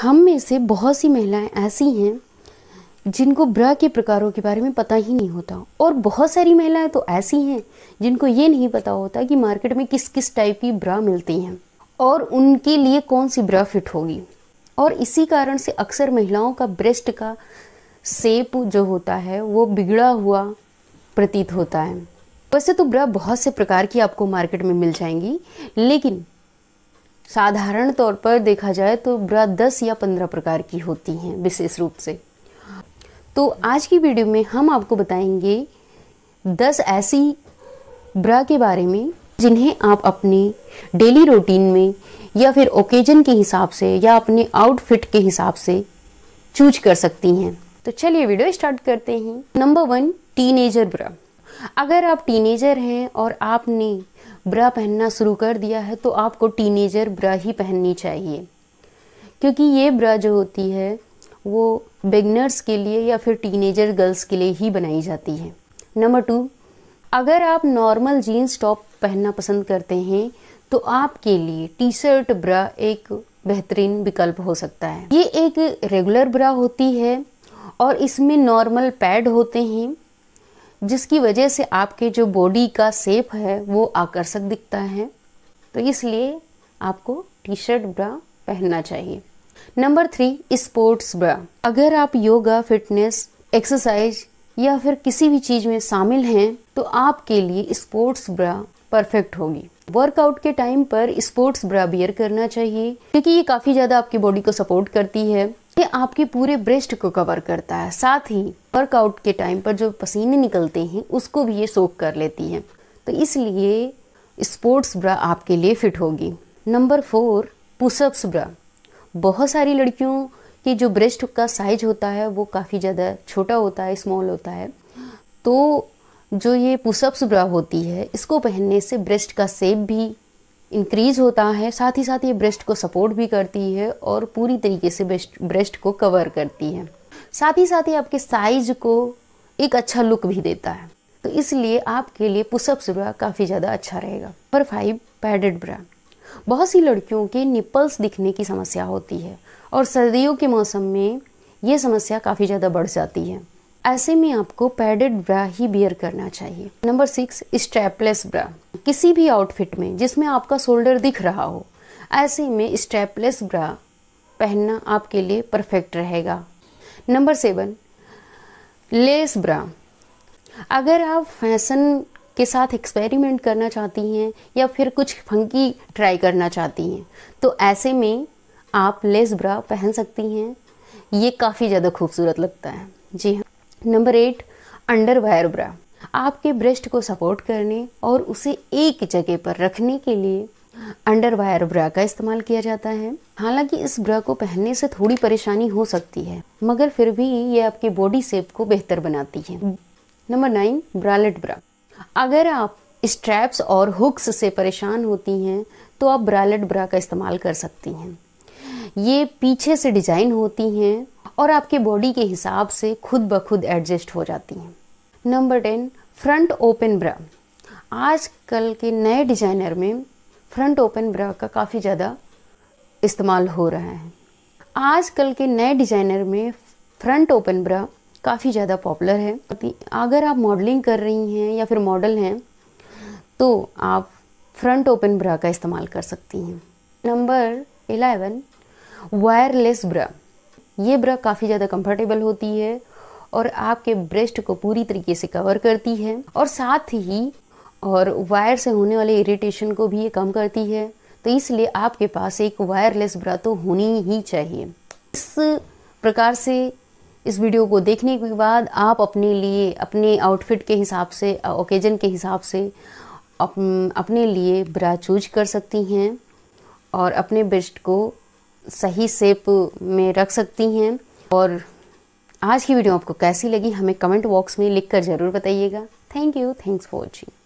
हम में से बहुत सी महिलाएं ऐसी हैं जिनको ब्रा के प्रकारों के बारे में पता ही नहीं होता और बहुत सारी महिलाएं तो ऐसी हैं जिनको ये नहीं पता होता कि मार्केट में किस किस टाइप की ब्रा मिलती हैं और उनके लिए कौन सी ब्रा फिट होगी और इसी कारण से अक्सर महिलाओं का ब्रेस्ट का सेप जो होता है वो बिगड़ा हुआ प्रतीत होता है वैसे तो ब्रा बहुत से प्रकार की आपको मार्केट में मिल जाएंगी लेकिन साधारण तौर पर देखा जाए तो ब्रा दस या पंद्रह प्रकार की होती हैं विशेष रूप से तो आज की वीडियो में हम आपको बताएंगे दस ऐसी ब्रा के बारे में जिन्हें आप अपने डेली रूटीन में या फिर ओकेजन के हिसाब से या अपने आउटफिट के हिसाब से चूज कर सकती हैं तो चलिए वीडियो स्टार्ट करते हैं नंबर वन टीनेजर ब्रा अगर आप टीनेजर हैं और आपने ब्रा पहनना शुरू कर दिया है तो आपको टीनेजर ब्रा ही पहननी चाहिए क्योंकि ये ब्रा जो होती है वो बिगनर्स के लिए या फिर टीनेजर गर्ल्स के लिए ही बनाई जाती है नंबर टू अगर आप नॉर्मल जीन्स टॉप पहनना पसंद करते हैं तो आपके लिए टी शर्ट ब्रा एक बेहतरीन विकल्प हो सकता है ये एक रेगुलर ब्रा होती है और इसमें नॉर्मल पैड होते हैं जिसकी वजह से आपके जो बॉडी का सेप है वो आकर्षक दिखता है तो इसलिए आपको टी शर्ट ब्रा पहनना चाहिए नंबर थ्री स्पोर्ट्स ब्रा अगर आप योगा फिटनेस एक्सरसाइज या फिर किसी भी चीज़ में शामिल हैं तो आपके लिए स्पोर्ट्स ब्रा परफेक्ट होगी वर्कआउट के टाइम पर स्पोर्ट्स ब्रा बियर करना चाहिए क्योंकि ये काफ़ी ज़्यादा आपकी बॉडी को सपोर्ट करती है ये आपके पूरे ब्रेस्ट को कवर करता है साथ ही वर्कआउट के टाइम पर जो पसीने निकलते हैं उसको भी ये सोख कर लेती है तो इसलिए स्पोर्ट्स ब्रा आपके लिए फिट होगी नंबर फोर पुशअप्स ब्रा बहुत सारी लड़कियों की जो ब्रेस्ट का साइज होता है वो काफ़ी ज़्यादा छोटा होता है स्मॉल होता है तो जो ये पुशअप्स ब्रा होती है इसको पहनने से ब्रेस्ट का सेप भी इंक्रीज़ होता है साथ ही साथ ये ब्रेस्ट को सपोर्ट भी करती है और पूरी तरीके से ब्रेस्ट ब्रेस्ट को कवर करती है साथ ही साथ ये आपके साइज को एक अच्छा लुक भी देता है तो इसलिए आपके लिए पुसअप्स ब्रा काफ़ी ज़्यादा अच्छा रहेगा नंबर फाइव पैडेड ब्रा बहुत सी लड़कियों के निपल्स दिखने की समस्या होती है और सर्दियों के मौसम में ये समस्या काफ़ी ज़्यादा बढ़ जाती है ऐसे में आपको पैडेड ब्रा ही बियर करना चाहिए नंबर सिक्स स्ट्रैपलेस ब्रा किसी भी आउटफिट में जिसमें आपका शोल्डर दिख रहा हो ऐसे में स्ट्रैपलेस ब्रा पहनना आपके लिए परफेक्ट रहेगा नंबर सेवन लेस ब्रा अगर आप फैशन के साथ एक्सपेरिमेंट करना चाहती हैं या फिर कुछ फंकी ट्राई करना चाहती हैं तो ऐसे में आप लेस ब्रा पहन सकती हैं ये काफ़ी ज़्यादा खूबसूरत लगता है जी हाँ number eight underwire bra आपके ब्रेस्ट को सपोर्ट करने और उसे एक जगह पर रखने के लिए अंडर वायर ब्रा का इस्तेमाल किया जाता है हालांकि इस ब्रा को पहनने से थोड़ी परेशानी हो सकती है मगर फिर भी ये आपकी बॉडी शेप को बेहतर बनाती है नंबर नाइन ब्रालेट ब्रा अगर आप स्ट्रैप्स और हुक्स से परेशान होती हैं तो आप ब्रालेट ब्रा का इस्तेमाल कर सकती हैं ये पीछे से डिज़ाइन होती हैं और आपके बॉडी के हिसाब से खुद ब खुद एडजस्ट हो जाती हैं number ten front open bra आजकल के नए डिजाइनर में फ्रंट ओपन ब्रा का काफ़ी ज़्यादा इस्तेमाल हो रहा है आजकल के नए डिजाइनर में फ्रंट ओपन ब्रा काफ़ी ज़्यादा पॉपुलर है अगर आप मॉडलिंग कर रही हैं या फिर मॉडल हैं तो आप फ्रंट ओपन ब्रा का इस्तेमाल कर सकती हैं नंबर एलेवन वायरलेस ब्रा ये ब्रा काफ़ी ज़्यादा कंफर्टेबल होती है और आपके ब्रेस्ट को पूरी तरीके से कवर करती है और साथ ही और वायर से होने वाले इरिटेशन को भी ये कम करती है तो इसलिए आपके पास एक वायरलेस ब्रा तो होनी ही चाहिए इस प्रकार से इस वीडियो को देखने के बाद आप अपने लिए अपने आउटफिट के हिसाब से ओकेजन के हिसाब से अप, अपने लिए ब्रा चूज कर सकती हैं और अपने बेस्ट को सही सेप में रख सकती हैं और आज की वीडियो आपको कैसी लगी हमें कमेंट बॉक्स में लिख कर ज़रूर बताइएगा thank you thanks for watching